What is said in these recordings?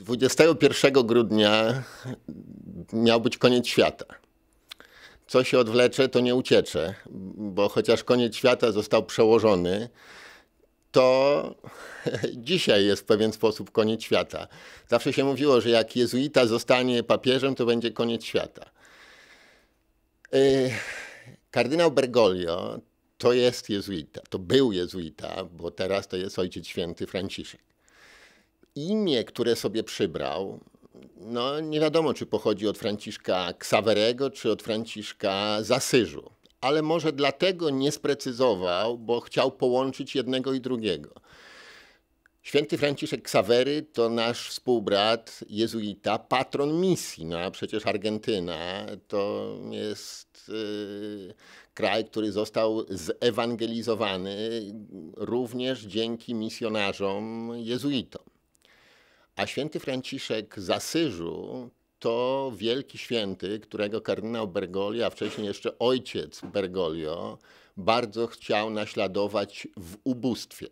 21 grudnia miał być koniec świata. Co się odwlecze, to nie uciecze, bo chociaż koniec świata został przełożony, to dzisiaj jest w pewien sposób koniec świata. Zawsze się mówiło, że jak jezuita zostanie papieżem, to będzie koniec świata. Y, kardynał Bergoglio to jest jezuita, to był jezuita, bo teraz to jest ojciec święty Franciszek imię, które sobie przybrał, no nie wiadomo, czy pochodzi od Franciszka Xaverego, czy od Franciszka Zasyżu. Ale może dlatego nie sprecyzował, bo chciał połączyć jednego i drugiego. Święty Franciszek Ksawery to nasz współbrat jezuita, patron misji. No a przecież Argentyna to jest yy, kraj, który został zewangelizowany również dzięki misjonarzom jezuitom. A święty Franciszek z Asyżu to wielki święty, którego kardynał Bergoglio, a wcześniej jeszcze ojciec Bergoglio, bardzo chciał naśladować w ubóstwie.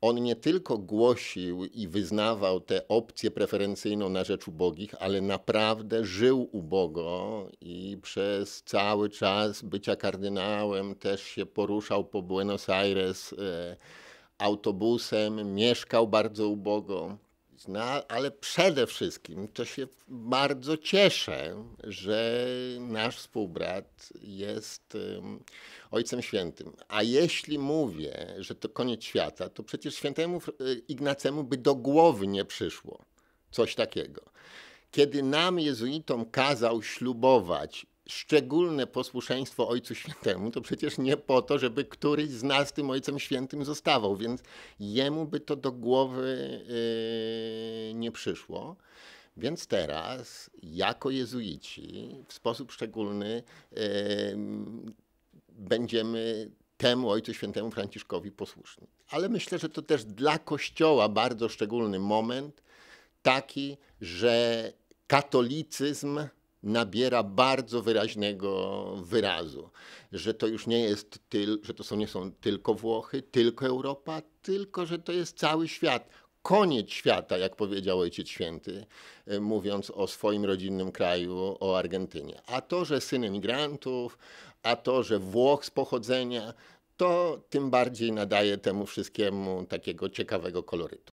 On nie tylko głosił i wyznawał tę opcję preferencyjną na rzecz ubogich, ale naprawdę żył ubogo i przez cały czas bycia kardynałem też się poruszał po Buenos Aires e, autobusem, mieszkał bardzo ubogo no, ale przede wszystkim to się bardzo cieszę, że nasz współbrat jest um, Ojcem Świętym. A jeśli mówię, że to koniec świata, to przecież świętemu e, Ignacemu by do głowy nie przyszło coś takiego. Kiedy nam, jezuitom, kazał ślubować szczególne posłuszeństwo Ojcu Świętemu, to przecież nie po to, żeby któryś z nas tym Ojcem Świętym zostawał, więc jemu by to do głowy yy, nie przyszło. Więc teraz, jako jezuici, w sposób szczególny yy, będziemy temu Ojcu Świętemu Franciszkowi posłuszni. Ale myślę, że to też dla Kościoła bardzo szczególny moment, taki, że katolicyzm nabiera bardzo wyraźnego wyrazu, że to już nie jest tyl, że to są, nie są tylko Włochy, tylko Europa, tylko że to jest cały świat. Koniec świata, jak powiedział Ojciec Święty, e, mówiąc o swoim rodzinnym kraju, o Argentynie. A to, że syn emigrantów, a to, że Włoch z pochodzenia, to tym bardziej nadaje temu wszystkiemu takiego ciekawego kolorytu.